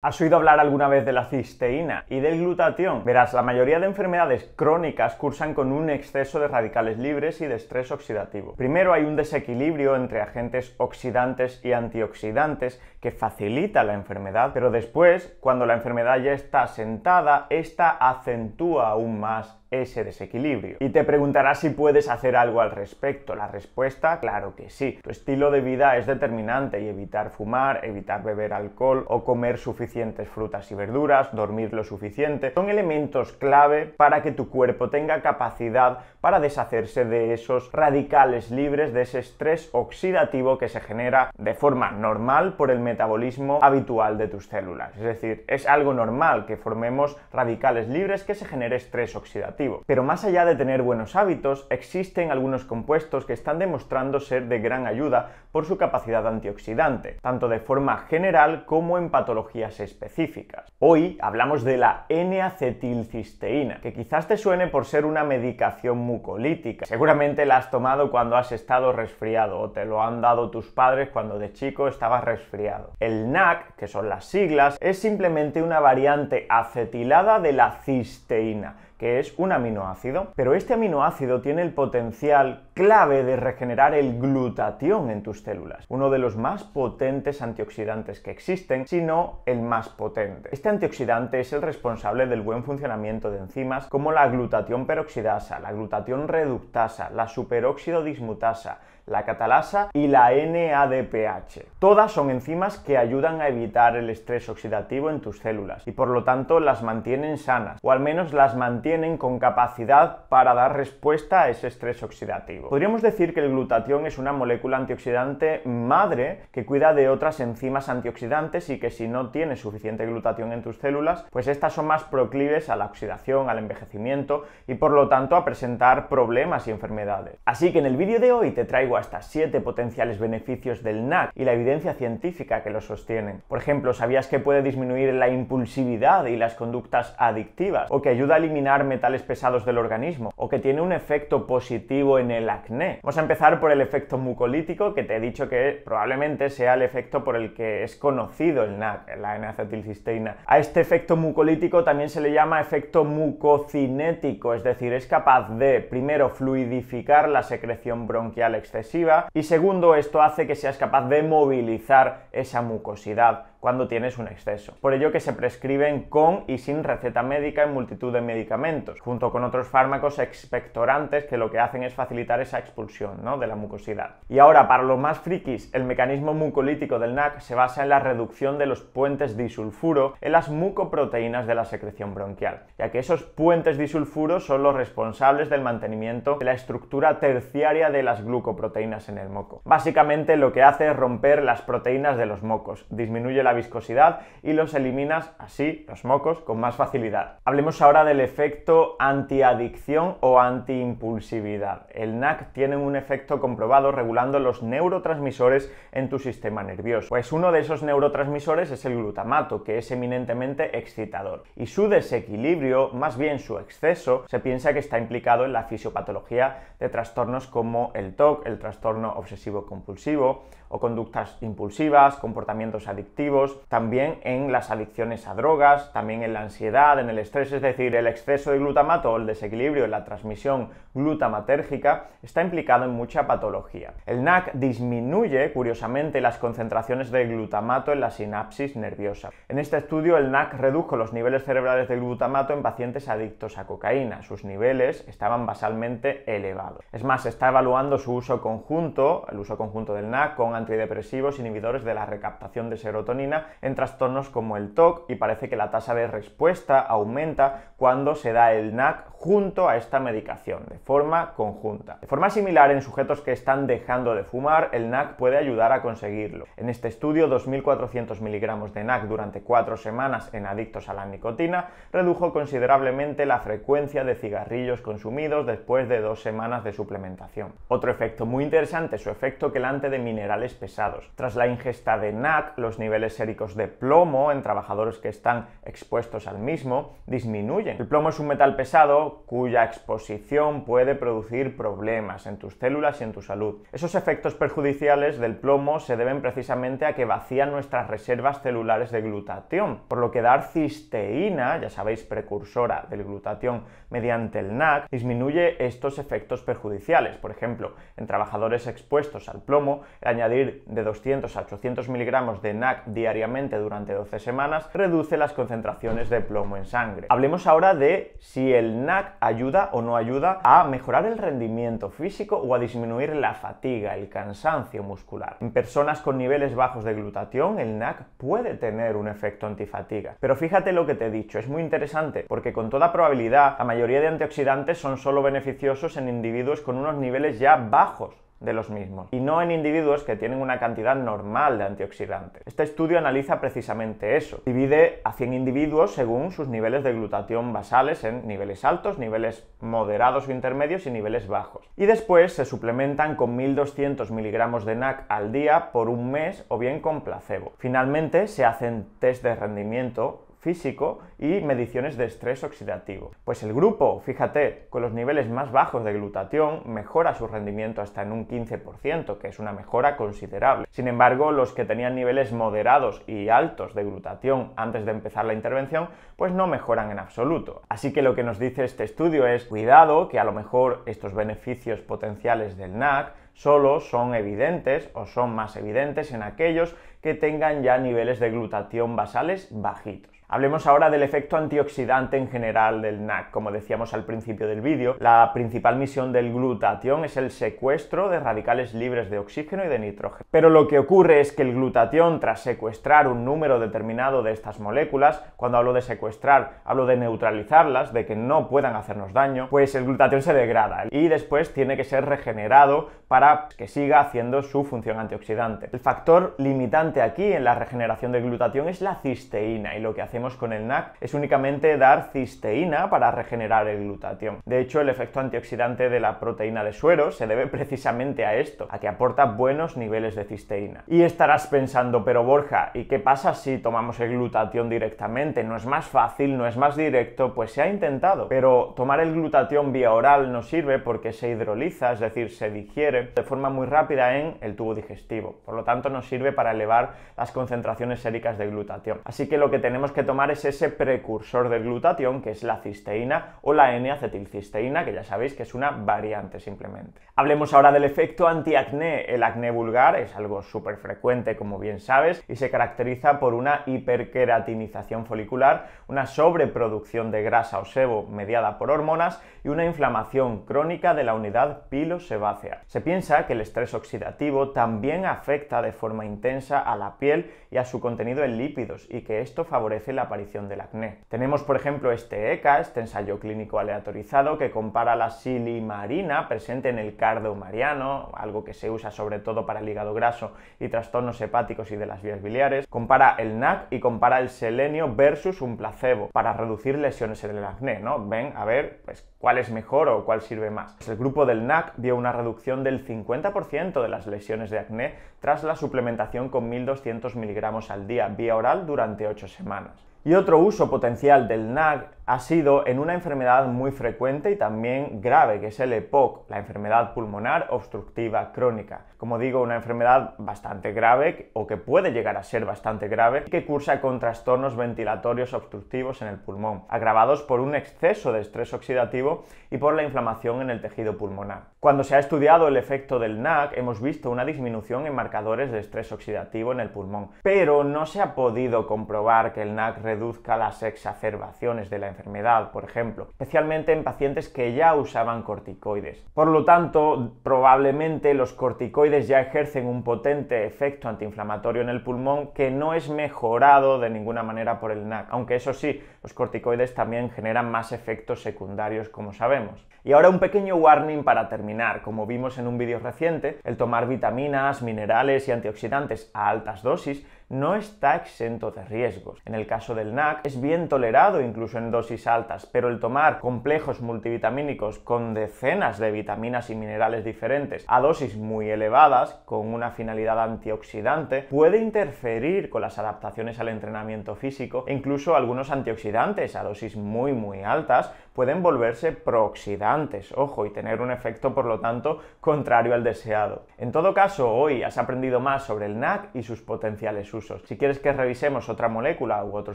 ¿Has oído hablar alguna vez de la cisteína y del glutatión? Verás, la mayoría de enfermedades crónicas cursan con un exceso de radicales libres y de estrés oxidativo. Primero hay un desequilibrio entre agentes oxidantes y antioxidantes que facilita la enfermedad, pero después, cuando la enfermedad ya está sentada, esta acentúa aún más ese desequilibrio. Y te preguntarás si puedes hacer algo al respecto. La respuesta, claro que sí. Tu estilo de vida es determinante y evitar fumar, evitar beber alcohol o comer suficiente frutas y verduras, dormir lo suficiente, son elementos clave para que tu cuerpo tenga capacidad para deshacerse de esos radicales libres, de ese estrés oxidativo que se genera de forma normal por el metabolismo habitual de tus células. Es decir, es algo normal que formemos radicales libres que se genere estrés oxidativo. Pero más allá de tener buenos hábitos, existen algunos compuestos que están demostrando ser de gran ayuda por su capacidad antioxidante, tanto de forma general como en patologías específicas. Hoy hablamos de la N-acetilcisteína, que quizás te suene por ser una medicación mucolítica. Seguramente la has tomado cuando has estado resfriado o te lo han dado tus padres cuando de chico estabas resfriado. El NAC, que son las siglas, es simplemente una variante acetilada de la cisteína que es un aminoácido. Pero este aminoácido tiene el potencial clave de regenerar el glutatión en tus células, uno de los más potentes antioxidantes que existen, si no el más potente. Este antioxidante es el responsable del buen funcionamiento de enzimas como la glutatión peroxidasa, la glutatión reductasa, la superóxido dismutasa, la catalasa y la NADPH. Todas son enzimas que ayudan a evitar el estrés oxidativo en tus células y por lo tanto las mantienen sanas o al menos las mantienen tienen con capacidad para dar respuesta a ese estrés oxidativo. Podríamos decir que el glutatión es una molécula antioxidante madre que cuida de otras enzimas antioxidantes y que si no tienes suficiente glutatión en tus células, pues estas son más proclives a la oxidación, al envejecimiento y por lo tanto a presentar problemas y enfermedades. Así que en el vídeo de hoy te traigo hasta siete potenciales beneficios del NAC y la evidencia científica que lo sostienen. Por ejemplo, ¿sabías que puede disminuir la impulsividad y las conductas adictivas o que ayuda a eliminar metales pesados del organismo o que tiene un efecto positivo en el acné. Vamos a empezar por el efecto mucolítico, que te he dicho que probablemente sea el efecto por el que es conocido el NAC, la N-acetilcisteína. A este efecto mucolítico también se le llama efecto mucocinético, es decir, es capaz de, primero, fluidificar la secreción bronquial excesiva y segundo, esto hace que seas capaz de movilizar esa mucosidad cuando tienes un exceso. Por ello que se prescriben con y sin receta médica en multitud de medicamentos, junto con otros fármacos expectorantes que lo que hacen es facilitar esa expulsión ¿no? de la mucosidad. Y ahora, para los más frikis, el mecanismo mucolítico del NAC se basa en la reducción de los puentes disulfuro en las mucoproteínas de la secreción bronquial, ya que esos puentes disulfuro son los responsables del mantenimiento de la estructura terciaria de las glucoproteínas en el moco. Básicamente lo que hace es romper las proteínas de los mocos, disminuye la viscosidad y los eliminas así, los mocos, con más facilidad. Hablemos ahora del efecto antiadicción o antiimpulsividad. El NAC tiene un efecto comprobado regulando los neurotransmisores en tu sistema nervioso. Pues uno de esos neurotransmisores es el glutamato, que es eminentemente excitador. Y su desequilibrio, más bien su exceso, se piensa que está implicado en la fisiopatología de trastornos como el TOC, el trastorno obsesivo compulsivo, o conductas impulsivas, comportamientos adictivos, también en las adicciones a drogas, también en la ansiedad, en el estrés, es decir, el exceso de glutamato o el desequilibrio en la transmisión glutamatérgica está implicado en mucha patología. El NAC disminuye, curiosamente, las concentraciones de glutamato en la sinapsis nerviosa. En este estudio, el NAC redujo los niveles cerebrales de glutamato en pacientes adictos a cocaína. Sus niveles estaban basalmente elevados. Es más, se está evaluando su uso conjunto, el uso conjunto del NAC con antidepresivos inhibidores de la recaptación de serotonina en trastornos como el TOC y parece que la tasa de respuesta aumenta cuando se da el NAC junto a esta medicación, de forma conjunta. De forma similar, en sujetos que están dejando de fumar, el NAC puede ayudar a conseguirlo. En este estudio, 2.400 miligramos de NAC durante cuatro semanas en adictos a la nicotina redujo considerablemente la frecuencia de cigarrillos consumidos después de dos semanas de suplementación. Otro efecto muy interesante es su efecto que de minerales pesados. Tras la ingesta de NAC, los niveles séricos de plomo en trabajadores que están expuestos al mismo disminuyen. El plomo es un metal pesado cuya exposición puede producir problemas en tus células y en tu salud. Esos efectos perjudiciales del plomo se deben precisamente a que vacían nuestras reservas celulares de glutatión, por lo que dar cisteína, ya sabéis, precursora del glutatión mediante el NAC, disminuye estos efectos perjudiciales. Por ejemplo, en trabajadores expuestos al plomo, el añadir de 200 a 800 miligramos de NAC diariamente durante 12 semanas reduce las concentraciones de plomo en sangre. Hablemos ahora de si el NAC ayuda o no ayuda a mejorar el rendimiento físico o a disminuir la fatiga, el cansancio muscular. En personas con niveles bajos de glutatión, el NAC puede tener un efecto antifatiga. Pero fíjate lo que te he dicho, es muy interesante porque con toda probabilidad la mayoría de antioxidantes son solo beneficiosos en individuos con unos niveles ya bajos de los mismos, y no en individuos que tienen una cantidad normal de antioxidantes. Este estudio analiza precisamente eso. Divide a 100 individuos según sus niveles de glutatión basales en niveles altos, niveles moderados o intermedios y niveles bajos. Y después se suplementan con 1200 miligramos de NAC al día por un mes o bien con placebo. Finalmente se hacen test de rendimiento físico y mediciones de estrés oxidativo. Pues el grupo, fíjate, con los niveles más bajos de glutatión mejora su rendimiento hasta en un 15%, que es una mejora considerable. Sin embargo, los que tenían niveles moderados y altos de glutatión antes de empezar la intervención, pues no mejoran en absoluto. Así que lo que nos dice este estudio es, cuidado, que a lo mejor estos beneficios potenciales del NAC solo son evidentes o son más evidentes en aquellos que tengan ya niveles de glutatión basales bajitos. Hablemos ahora del efecto antioxidante en general del NAC. Como decíamos al principio del vídeo, la principal misión del glutatión es el secuestro de radicales libres de oxígeno y de nitrógeno. Pero lo que ocurre es que el glutatión, tras secuestrar un número determinado de estas moléculas, cuando hablo de secuestrar, hablo de neutralizarlas, de que no puedan hacernos daño, pues el glutatión se degrada y después tiene que ser regenerado para que siga haciendo su función antioxidante. El factor limitante aquí en la regeneración del glutatión es la cisteína y lo que hace con el NAC es únicamente dar cisteína para regenerar el glutatión. De hecho, el efecto antioxidante de la proteína de suero se debe precisamente a esto, a que aporta buenos niveles de cisteína. Y estarás pensando, pero Borja, ¿y qué pasa si tomamos el glutatión directamente? ¿No es más fácil? ¿No es más directo? Pues se ha intentado, pero tomar el glutatión vía oral no sirve porque se hidroliza, es decir, se digiere de forma muy rápida en el tubo digestivo. Por lo tanto, no sirve para elevar las concentraciones séricas de glutatión. Así que lo que tenemos que tomar es ese precursor del glutatión, que es la cisteína o la N-acetilcisteína, que ya sabéis que es una variante simplemente. Hablemos ahora del efecto antiacné. El acné vulgar es algo súper frecuente, como bien sabes, y se caracteriza por una hiperkeratinización folicular, una sobreproducción de grasa o sebo mediada por hormonas y una inflamación crónica de la unidad pilosebácea. Se piensa que el estrés oxidativo también afecta de forma intensa a la piel y a su contenido en lípidos y que esto favorece la aparición del acné. Tenemos, por ejemplo, este ECA, este ensayo clínico aleatorizado, que compara la silimarina presente en el cardo mariano, algo que se usa sobre todo para el hígado graso y trastornos hepáticos y de las vías biliares, compara el NAC y compara el selenio versus un placebo para reducir lesiones en el acné, ¿no? Ven a ver, pues, cuál es mejor o cuál sirve más. el grupo del NAC vio una reducción del 50% de las lesiones de acné tras la suplementación con 1200 miligramos al día vía oral durante 8 semanas. Y otro uso potencial del NAG ha sido en una enfermedad muy frecuente y también grave, que es el EPOC, la enfermedad pulmonar obstructiva crónica. Como digo, una enfermedad bastante grave o que puede llegar a ser bastante grave, que cursa con trastornos ventilatorios obstructivos en el pulmón, agravados por un exceso de estrés oxidativo y por la inflamación en el tejido pulmonar. Cuando se ha estudiado el efecto del NAC, hemos visto una disminución en marcadores de estrés oxidativo en el pulmón, pero no se ha podido comprobar que el NAC reduzca las exacerbaciones de la enfermedad enfermedad, por ejemplo, especialmente en pacientes que ya usaban corticoides. Por lo tanto, probablemente los corticoides ya ejercen un potente efecto antiinflamatorio en el pulmón que no es mejorado de ninguna manera por el NAC, aunque eso sí, los corticoides también generan más efectos secundarios como sabemos. Y ahora un pequeño warning para terminar. Como vimos en un vídeo reciente, el tomar vitaminas, minerales y antioxidantes a altas dosis no está exento de riesgos. En el caso del NAC es bien tolerado incluso en dosis altas, pero el tomar complejos multivitamínicos con decenas de vitaminas y minerales diferentes a dosis muy elevadas, con una finalidad antioxidante, puede interferir con las adaptaciones al entrenamiento físico e incluso algunos antioxidantes a dosis muy muy altas pueden volverse prooxidantes, ojo, y tener un efecto, por lo tanto, contrario al deseado. En todo caso, hoy has aprendido más sobre el NAC y sus potenciales usos. Si quieres que revisemos otra molécula u otro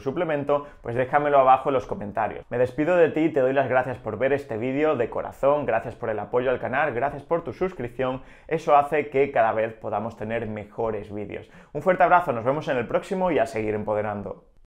suplemento, pues déjamelo abajo en los comentarios. Me despido de ti te doy las gracias por ver este vídeo de corazón, gracias por el apoyo al canal, gracias por tu suscripción, eso hace que cada vez podamos tener mejores vídeos. Un fuerte abrazo, nos vemos en el próximo y a seguir empoderando.